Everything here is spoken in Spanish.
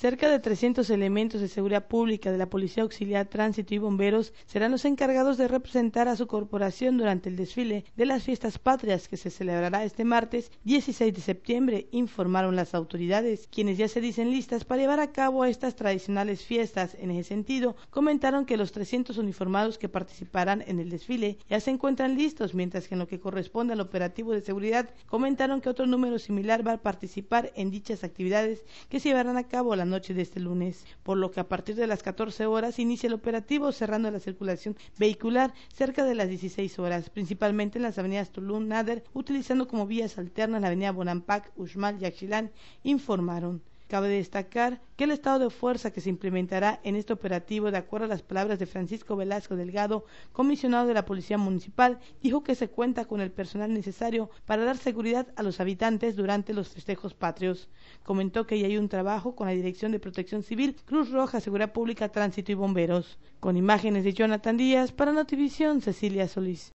Cerca de 300 elementos de seguridad pública de la Policía Auxiliar, Tránsito y Bomberos serán los encargados de representar a su corporación durante el desfile de las fiestas patrias que se celebrará este martes 16 de septiembre, informaron las autoridades, quienes ya se dicen listas para llevar a cabo estas tradicionales fiestas. En ese sentido, comentaron que los 300 uniformados que participarán en el desfile ya se encuentran listos, mientras que en lo que corresponde al operativo de seguridad, comentaron que otro número similar va a participar en dichas actividades que se llevarán a cabo la noche de este lunes, por lo que a partir de las 14 horas inicia el operativo cerrando la circulación vehicular cerca de las 16 horas, principalmente en las avenidas Tulum, Nader, utilizando como vías alternas la avenida Bonampak, Uxmal y Axilán, informaron. Cabe destacar que el estado de fuerza que se implementará en este operativo, de acuerdo a las palabras de Francisco Velasco Delgado, comisionado de la Policía Municipal, dijo que se cuenta con el personal necesario para dar seguridad a los habitantes durante los festejos patrios. Comentó que ya hay un trabajo con la Dirección de Protección Civil, Cruz Roja, Seguridad Pública, Tránsito y Bomberos. Con imágenes de Jonathan Díaz, para Notivisión, Cecilia Solís.